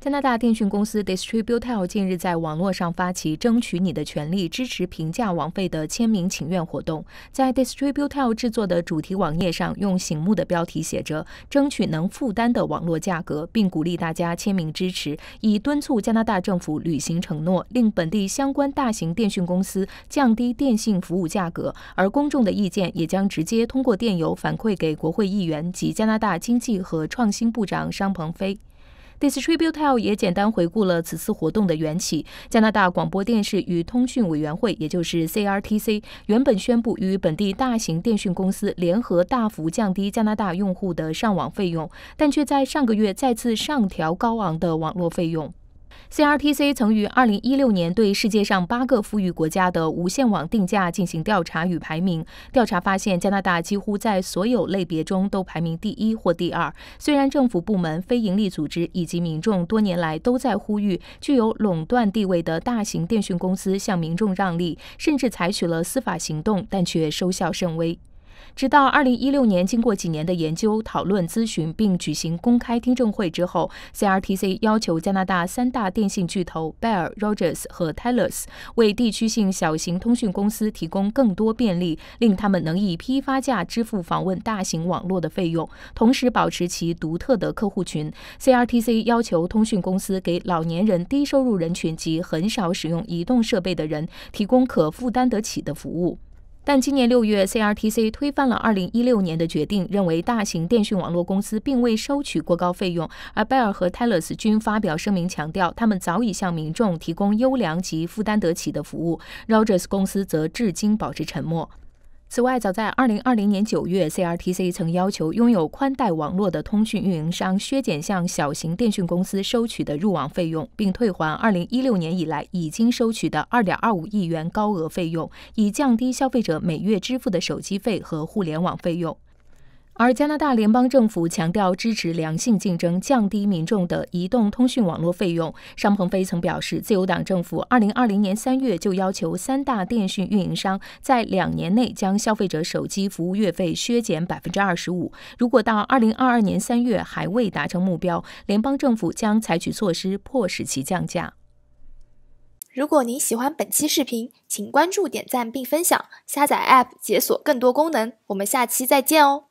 加拿大电讯公司 Distributel 近日在网络上发起“争取你的权利，支持平价网费”的签名请愿活动。在 Distributel 制作的主题网页上，用醒目的标题写着“争取能负担的网络价格”，并鼓励大家签名支持，以敦促加拿大政府履行承诺，令本地相关大型电讯公司降低电信服务价格。而公众的意见也将直接通过电邮反馈给国会议员及加拿大经济和创新部长商鹏飞。Distributel 也简单回顾了此次活动的缘起。加拿大广播电视与通讯委员会，也就是 CRTC，原本宣布与本地大型电讯公司联合大幅降低加拿大用户的上网费用，但却在上个月再次上调高昂的网络费用。CRTC 曾于2016年对世界上八个富裕国家的无线网定价进行调查与排名。调查发现，加拿大几乎在所有类别中都排名第一或第二。虽然政府部门、非营利组织以及民众多年来都在呼吁具有垄断地位的大型电讯公司向民众让利，甚至采取了司法行动，但却收效甚微。直到二零一六年，经过几年的研究、讨论、咨询，并举行公开听证会之后，CRTC 要求加拿大三大电信巨头 Bell、Rogers 和 Telus 为地区性小型通讯公司提供更多便利，令他们能以批发价支付访问大型网络的费用，同时保持其独特的客户群。CRTC 要求通讯公司给老年人、低收入人群及很少使用移动设备的人提供可负担得起的服务。但今年六月，CRTC 推翻了二零一六年的决定，认为大型电讯网络公司并未收取过高费用，而贝尔和 t 勒 l s 均发表声明，强调他们早已向民众提供优良及负担得起的服务。Rogers 公司则至今保持沉默。此外，早在2020年9月，CRTC 曾要求拥有宽带网络的通讯运营商削减向小型电讯公司收取的入网费用，并退还2016年以来已经收取的2.25亿元高额费用，以降低消费者每月支付的手机费和互联网费用。而加拿大联邦政府强调支持良性竞争，降低民众的移动通讯网络费用。商鹏飞曾表示，自由党政府2020年3月就要求三大电讯运营商在两年内将消费者手机服务月费削减百分之二十五。如果到2022年3月还未达成目标，联邦政府将采取措施迫使其降价。如果您喜欢本期视频，请关注、点赞并分享，下载 App 解锁更多功能。我们下期再见哦！